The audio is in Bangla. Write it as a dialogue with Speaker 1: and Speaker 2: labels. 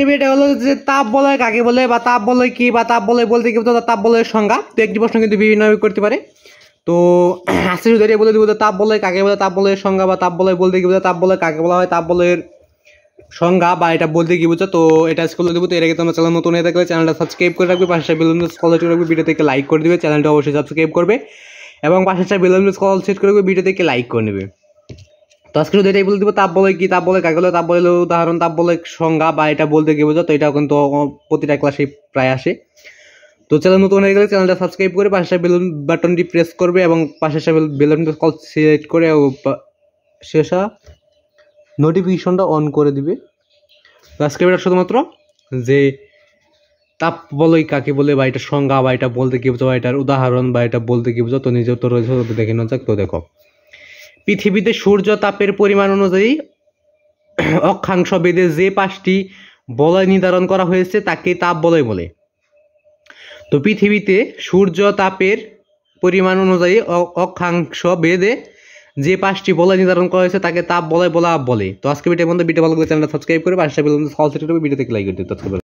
Speaker 1: আজকে এটা হলো যে তাপ বলয় কাকে বলে বা তাপ বলয় কি বা তাপ বলয় বলতে কি তাপ বলয়ের সংজ্ঞা তো একটি প্রশ্ন কিন্তু বিভিন্ন করতে পারে তো আজকে শুধু এটা বলে দেবো তাপ বলয় কাকে বলে তাপ বলয়ের সংজ্ঞা বা তাপ বলয় বলতে কি তাপ বলয় কাকে বলা হয় তাপ বলয়ের সংজ্ঞা বা এটা বলতে কি বোঝা তো এটা স্কুলে বলে দেবো তো এর আগে তোমরা চ্যানেল নতুন হয়ে থাকলে চ্যানেলটা সাবস্ক্রাইব করে রাখবে পাশে বেলুন ফলো করে রাখবে ভিডিও থেকে লাইক করে দিবে চ্যানেলটা অবশ্যই সাবস্ক্রাইব করবে এবং পাশে বেলুন কল সেট করে ভিডিও থেকে লাইক করে নেবে তো আজকে যদি এটাই বলে দিব তাপ বলে কি তাপ বলে কাকে বলে তাপ বলে উদাহরণ তাপ বলে সংজ্ঞা বা এটা বলতে গিয়ে বোঝা তো এটাও কিন্তু প্রতিটা ক্লাসে প্রায় আসে তো চ্যানেল নতুন হয়ে গেলে চ্যানেলটা সাবস্ক্রাইব করে পাশে বেল বাটনটি প্রেস করবে এবং পাশে বেল কল সিলেক্ট করে শেষা নোটিফিকেশনটা অন করে দিবে এটা শুধুমাত্র যে তাপ বলে কাকে বলে বা এটা সংজ্ঞা বা এটা বলতে কি বোঝো বা এটার উদাহরণ বা এটা বলতে কি বোঝো তো নিজেও তো রয়েছে দেখে নেওয়া যাক তো দেখো পৃথিবীতে সূর্য তাপের পরিমাণ অনুযায়ী অক্ষাংশ বেদে যে পাঁচটি বলয় নির্ধারণ করা হয়েছে তাকে তাপ বলয় বলে তো পৃথিবীতে সূর্য তাপের পরিমাণ অনুযায়ী অক্ষাংশ বেদে যে পাঁচটি বলয় নির্ধারণ করা হয়েছে তাকে তাপ বলয় বলা বলে তো আজকে ভিডিও বন্ধু ভিডিও ভালো করে চ্যানেলটা সাবস্ক্রাইব করে পাশে বেল ফলস ভিডিও থেকে লাইক করে দিতে